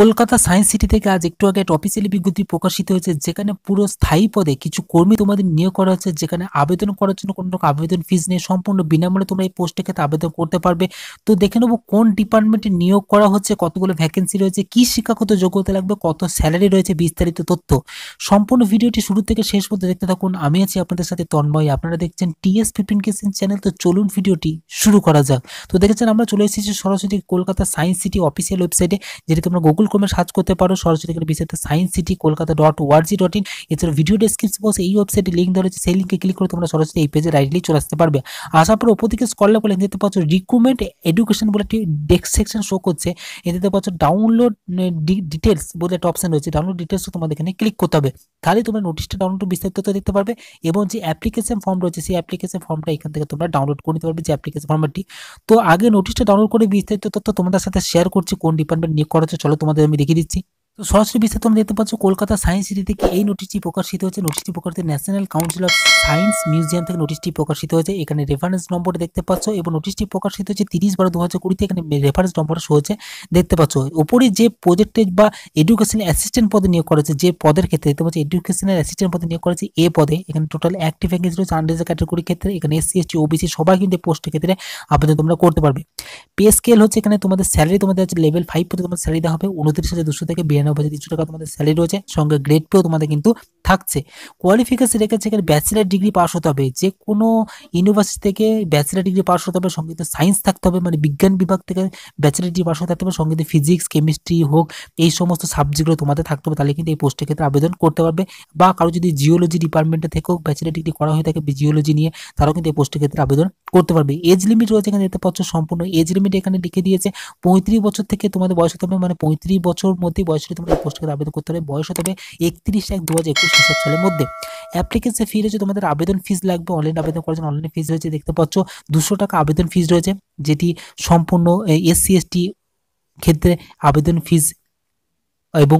Kolkata science city থেকে আজ একটু আগে একটা অফিসিয়ালি বিজ্ঞপ্তি প্রকাশিত হয়েছে যেখানে পুরো স্থায়ী পদে কিছু কর্মী তোমাদের নিয়োগ করা হচ্ছে যেখানে আবেদন করার জন্য কোনো রকম আবেদন ফিজ নেই সম্পূর্ণ বিনামূল্যে তোমরা এই পোস্টের ক্ষেত্রে আবেদন করতে পারবে তো দেখে নেবো কোন ডিপার্টমেন্টে নিয়োগ করা হচ্ছে কতগুলো ভ্যাকেন্সি রয়েছে কি শিক্ষাগত যোগ্যতা লাগবে কত স্যালারি রয়েছে বিস্তারিত তথ্য সম্পূর্ণ ভিডিওটি শুরু থেকে শেষ পর্যন্ত দেখতে থাকুন আমি আছি আপনাদের সাথে তন্ময় আপনারা দেখছেন টিএস ফিফটিন কেসিন চ্যানেল তো চলুন ভিডিওটি শুরু করা যাক তো দেখেছেন আমরা চলে এসেছি সরাসরি কলকাতা সায়েন্স সিটি অফিসিয়াল ওয়েবসাইটে যেটি তোমরা গুগল সকল ক্রমে সার্চ করতে পারো সরাসরি এখানে বিস্তারিত science city Kolkata dot org dot in এছাড়া ভিডিও ডিসক্রিপশন বক্সে এই ওয়েবসাইটে লিঙ্ক দেওয়া রয়েছে সেই লিঙ্কে ক্লিক করে তোমরা সরাসরি এই পেজে রাইটলি চলে আসতে পারবে আসার পর ওপর দিকে স্কল করে দেখতে পাচ্ছ রিক্রুটমেন্ট এডুকেশন বলে একটি ডেস্ক সেকশন শো করছে এতে পাচ্ছ ডাউনলোড ডিটেলস বলে একটা অপশন রয়েছে ডাউনলোড ডিটেলস তোমাদের এখানে ক্লিক করতে হবে তাহলে তোমরা নোটিশটা ডাউনলোড বিস্তারিত দেখতে পারবে এবং যে অ্যাপ্লিকেশন ফর্ম রয়েছে সেই অ্যাপ্লিকেশন ফর্মটা এখান থেকে তোমরা ডাউনলোড করে নিতে পারবে যে অ্যাপ্লিকেশন ফর্মটি তো আগে নোটিশটা ডাউনলোড করে বিস্তারিত তথ্য তোমাদের সাথে শেয়ার করছি কোন ডিপার্টমেন্ট নিয়োগ করা হচ্ছে চলো তোমাদের মধ্যে আমি লিখে দিচ্ছি তো সরাসরি বিস্তারিত তোমরা দেখতে পাচ্ছ কলকাতা সায়েন্স সিটি থেকে এই নোটিশটি প্রকাশিত হয়েছে নোটিশটি প্রকাশিত National Council of Science Museum থেকে নোটিশটি প্রকাশিত হয়েছে এখানে রেফারেন্স নম্বর দেখতে পাচ্ছ এবং নোটিশটি প্রকাশিত হয়েছে তিরিশ বারো দু হাজার কুড়িতে এখানে রেফারেন্স নম্বর শো হয়েছে দেখতে পাচ্ছ ওপরে যে প্রজেক্টের বা এডুকেশন অ্যাসিস্ট্যান্ট পদে নিয়োগ করেছে যে পদের ক্ষেত্রে দেখতে পাচ্ছ এডুকেশনাল অ্যাসিস্ট্যান্ট পদে নিয়োগ করেছে এ পদে এখানে টোটাল অ্যাক্টিভ ভ্যাকেন্সি রয়েছে আন্ডার ক্যাটাগরির ক্ষেত্রে এখানে এসসি এসটি ওবিসি সবাই কিন্তু পোস্টের ক্ষেত্রে আবেদন তোমরা করতে পারবে পে স্কেল হচ্ছে এখানে তোমাদের স্যালারি তোমাদের হচ্ছে লেভেল ফাইভ পদে তোমার স্যালারি দেওয়া হবে উনত্রিশ হাজার দুশো থেকে বিরানব্বই নিরানব্বই হাজার তিনশো টাকা তোমাদের স্যালারি রয়েছে সঙ্গে গ্রেড পেও তোমাদের কিন্তু থাকছে কোয়ালিফিকেশন রেখেছে এখানে ব্যাচেলার ডিগ্রি পাস হতে হবে যে কোনো ইউনিভার্সিটি থেকে ব্যাচেলার ডিগ্রি পাস হতে হবে সঙ্গীত সায়েন্স থাকতে হবে মানে বিজ্ঞান বিভাগ থেকে ব্যাচেলার ডিগ্রি পাস থাকতে হবে সঙ্গীত ফিজিক্স কেমিস্ট্রি হোক এই সমস্ত সাবজেক্টগুলো তোমাদের থাকতে হবে তাহলে কিন্তু এই পোস্টের ক্ষেত্রে আবেদন করতে পারবে বা কারো যদি জিওলজি ডিপার্টমেন্টে থেকেও ব্যাচেলার ডিগ্রি করা হয়ে থাকে জিওলজি নিয়ে তারাও কিন্তু এই পোস্টের ক্ষেত্রে আবেদন করতে পারবে এজ লিমিট রয়েছে এখানে দেখতে পাচ্ছ সম্পূর্ণ এজ লিমিট এখানে লিখে দিয়েছে পঁয়ত্রিশ বছর থেকে তোমাদের বয়স হতে হবে মানে পঁয়ত্রিশ বছর মধ্যে বয়সের তোমরা পোস্ট করে আবেদন করতে হবে বয়স হতে হবে একত্রিশ এক দু হাজার একুশ হিসাব সালের মধ্যে অ্যাপ্লিকেশন ফি রয়েছে তোমাদের আবেদন ফিস লাগবে অনলাইন আবেদন করার জন্য অনলাইনে ফিস রয়েছে দেখতে পাচ্ছ দুশো টাকা আবেদন ফিস রয়েছে যেটি সম্পূর্ণ এসসি এসটি ক্ষেত্রে আবেদন ফিস এবং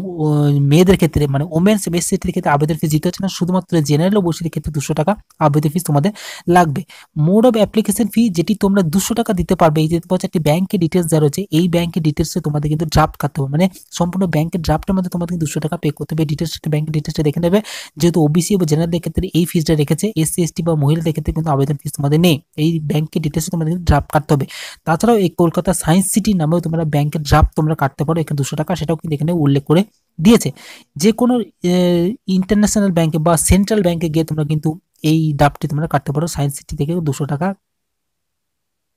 মেয়েদের ক্ষেত্রে মানে ওমেন্স এসসিটির ক্ষেত্রে আবেদন ফিস দিতে হচ্ছে না শুধুমাত্র জেনারেল ওবিসির ক্ষেত্রে দুশো টাকা আবেদন ফিস তোমাদের লাগবে মোড অফ অ্যাপ্লিকেশন ফি যেটি তোমরা দুশো টাকা দিতে পারবে এই যে একটি ব্যাংকের ডিটেলস যা রয়েছে এই ব্যাংকের ডিটেলসে তোমাদের কিন্তু ড্রাফট করতে হবে মানে সম্পূর্ণ ব্যাংকের ড্রাফটের মধ্যে তোমাদের দুশো টাকা পে করতে হবে ডিটেলস ব্যাংকের ডিটেলসটা দেখে নেবে যেহেতু ওবিসি এবং জেনারেলের ক্ষেত্রে এই ফিসটা রেখেছে এসসি এসটি বা মহিলাদের ক্ষেত্রে কিন্তু আবেদন ফিস তোমাদের নেই এই ব্যাংকের ডিটেলসে তোমাদের কিন্তু ড্রাফট কাটতে হবে তাছাড়াও এই কলকাতা সায়েন্স সিটি নামেও তোমরা ব্যাংকের ড্রাফট তোমরা কাটতে পারো এখানে দুশো টাকা সেটাও কিন্তু এখানে উল্লেখ করে দিয়েছে যে কোনো ইন্টারন্যাশনাল ব্যাংকে বা সেন্ট্রাল ব্যাংকে গিয়ে তোমরা কিন্তু এই ডাবটি তোমরা কাটতে পারো সায়েন্স সিটি থেকে দুশো টাকা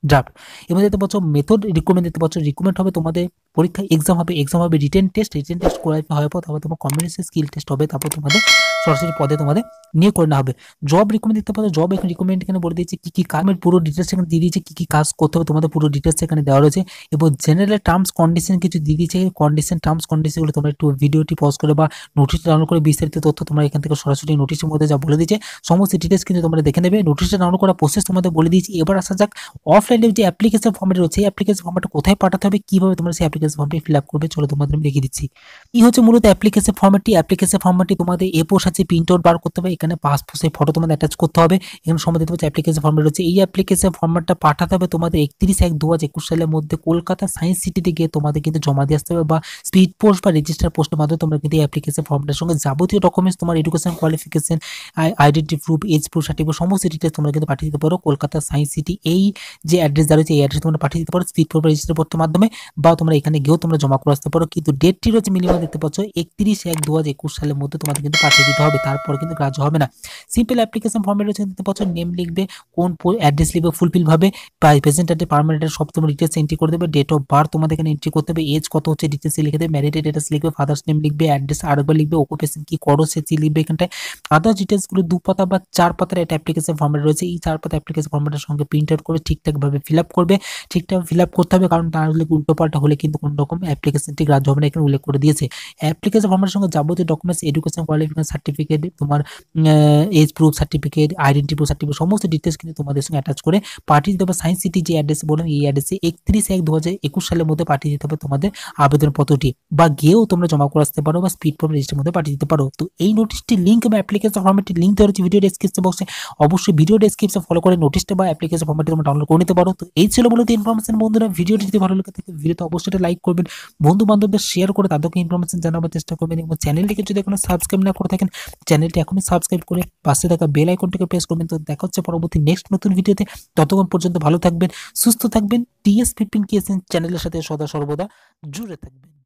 ড্রাফট এবং দেখতে পাচ্ছ মেথড রিকমেন্ড দেখতে পাচ্ছ রিকমেন্ড হবে তোমাদের পরীক্ষা এক্সাম হবে এক্সাম হবে রিটেন টেস্ট রিটেন টেস্ট করার হওয়ার পর তারপর তোমার কম্বিনেশন স্কিল টেস্ট হবে তারপর তোমাদের সরাসরি পদে তোমাদের নিয়োগ করে নেওয়া হবে জব রিকমেন্ড দেখতে পাচ্ছ জব এখন রিকমেন্ড এখানে বলে দিয়েছে কী কী কাজের মানে পুরো ডিটেলস এখানে দিয়ে দিয়েছে কী কী কাজ করতে হবে তোমাদের পুরো ডিটেলস এখানে দেওয়া রয়েছে এবং জেনারেল টার্মস কন্ডিশন কিছু দিয়ে দিয়েছে কন্ডিশন টার্মস কন্ডিশনগুলো তোমরা একটু ভিডিওটি পজ করে বা নোটিশ ডাউনলোড করে বিস্তারিত তথ্য তোমরা এখান থেকে সরাসরি নোটিশের মধ্যে যা বলে দিয়েছে সমস্ত ডিটেলস কিন্তু তোমরা দেখে নেবে নোটিশটা ডাউনলোড করার প্রসেস তোমাদের বলে দিয়েছি এবার আসা যাক অফলাইনে যে অ্যাপ্লিকেশন ফর্মটা রয়েছে এই অ্যাপ্লিকেশন ফর্মটা কোথায় পাঠাতে হবে কীভাবে তোমরা সেই অ্যাপ্লিকেশন ফর্মটি ফিল আপ করবে চলো তোমাদের আমি দেখিয়ে দিচ্ছি কি হচ্ছে মূলত অ্যাপ্লিকেশন ফর্মেটটি অ্যাপ্লিকেশন ফর্মেটটি তোমাদের এ আছে প্রিন্ট আউট বার করতে হবে এখানে পাসপোর্টের ফটো তোমাদের অ্যাটাচ করতে হবে এখানে সময় দিতে হচ্ছে অ্যাপ্লিকেশন ফর্মেট রয়েছে এই অ্যাপ্লিকেশন ফর্মেটটা পাঠাতে হবে তোমাদের একত্রিশ এক দু সালের মধ্যে কলকাতা সায়েন্স সিটিতে গিয়ে তোমাদের কিন্তু জমা দিয়ে আসতে হবে বা স্পিড পোস্ট বা রেজিস্টার পোস্টের মাধ্যমে তোমরা কিন্তু অ্যাপ্লিকেশন ফর্মটার সঙ্গে যাবতীয় ডকুমেন্টস তোমার education qualification identity proof age proof certificate সমস্ত ডিটেলস তোমরা কিন্তু পাঠিয়ে দিতে পারো কলকাতা সায়েন্স সিটি এই যে অ্যাড্রেস দেওয়া রয়েছে এই অ্যাড্রেস তোমরা পাঠিয়ে দিতে পারো স্পিড পোস্ট রেজিস্টার পোস্টের মাধ্যমে বা তোমরা এখানে গিয়েও তোমরা জমা করে আসতে পারো কিন্তু ডেটটি রয়েছে মিনিমাম দেখতে পাচ্ছ একত্রিশ এক দু সালের মধ্যে তোমাদের কিন্তু পাঠিয়ে দিতে দিতে হবে তারপর কিন্তু কাজ হবে না সিম্পল অ্যাপ্লিকেশন ফর্মেট রয়েছে দেখতে পাচ্ছ নেম লিখবে কোন অ্যাড্রেস লিখবে ফুলফিলভাবে প্রেজেন্ট অ্যাড্রেস পারমানেন্ট সব তোমার ডিটেলস এন্ট্রি করে দেবে ডেট অফ বার্থ তোমাদের এখানে এন্ট্রি করতে হবে এজ কত হচ্ছে ডিটেলস লিখে দেবে ম্যারিড ডিটেলস লিখবে ফাদার্স নেম লিখবে অ্যাড্রেস আরেকবার লিখবে অকুপেশন কি করো সে লিখবে এখানটায় আদার্স ডিটেলসগুলো দু পাতা বা চার পাতার একটা অ্যাপ্লিকেশন ফর্মেট রয়েছে এই চার পাতা অ্যাপ্লিকেশন ফর্মেটের সঙ্গে প্রিন্ট আউট করে ঠিকঠাকভাবে ফিল আপ করবে ঠিকঠাক ফিল আপ করতে হবে কারণ তার হলে পাল্টা হলে কিন্তু কোনো রকম অ্যাপ্লিকেশনটি গ্রাহ্য হবে না এখানে উল্লেখ করে দিয়েছে অ্যাপ্লিকেশন ফর্মের সঙ্গে যাবতীয় documents education qualification certificate certificate তোমার age proof certificate identity proof certificate সমস্ত ডিটেলস কিন্তু তোমাদের সঙ্গে অ্যাটাচ করে পাঠিয়ে দিতে হবে সায়েন্স সিটি যে অ্যাড্রেসে বললাম এই অ্যাড্রেসে একত্রিশ এক দু হাজার সালের মধ্যে পাঠিয়ে দিতে হবে তোমাদের আবেদনপত্রটি বা গিয়েও তোমরা জমা করে আসতে পারো বা স্পিড ফর্ম রেজিস্টার মধ্যে পাঠিয়ে দিতে পারো তো এই নোটিশটি লিঙ্ক বা অ্যাপ্লিকেশন ফর্মেটির লিঙ্ক দেওয়া রয়েছে ভিডিও ডেসক্রিপশন বক্সে অবশ্যই ভিডিও ডেসক্রিপশন ফলো করে নোটিশটা বা অ্যাপ্লিকেশন ফর্মেটি তোমরা ডাউনলোড করে নিতে পারো তো এই ছিল বলতে ইনফরমেশন বন্ধুরা ভিডিওটি যদি ভালো লাগে থাকে ভিডিওতে অবশ্যই লাইক করবেন বন্ধু বান্ধবদের শেয়ার করে তাদেরকে ইনফরমেশন জানাবার চেষ্টা করবেন এবং চ্যানেলটিকে যদি এখনো সাবস্ক্রাইব না করে থাকেন চ্যানেলটি এখনই সাবস্ক্রাইব করে পাশে থাকা বেল আইকনটিকে প্রেস করবেন তো দেখা হচ্ছে পরবর্তী নেক্সট নতুন ভিডিওতে ততক্ষণ পর্যন্ত ভালো থাকবেন সুস্থ থাকবেন টিএস ফিফটিন কেএসএন চ্যানেলের সাথে সদা সর্বদা জুড়ে থাকবেন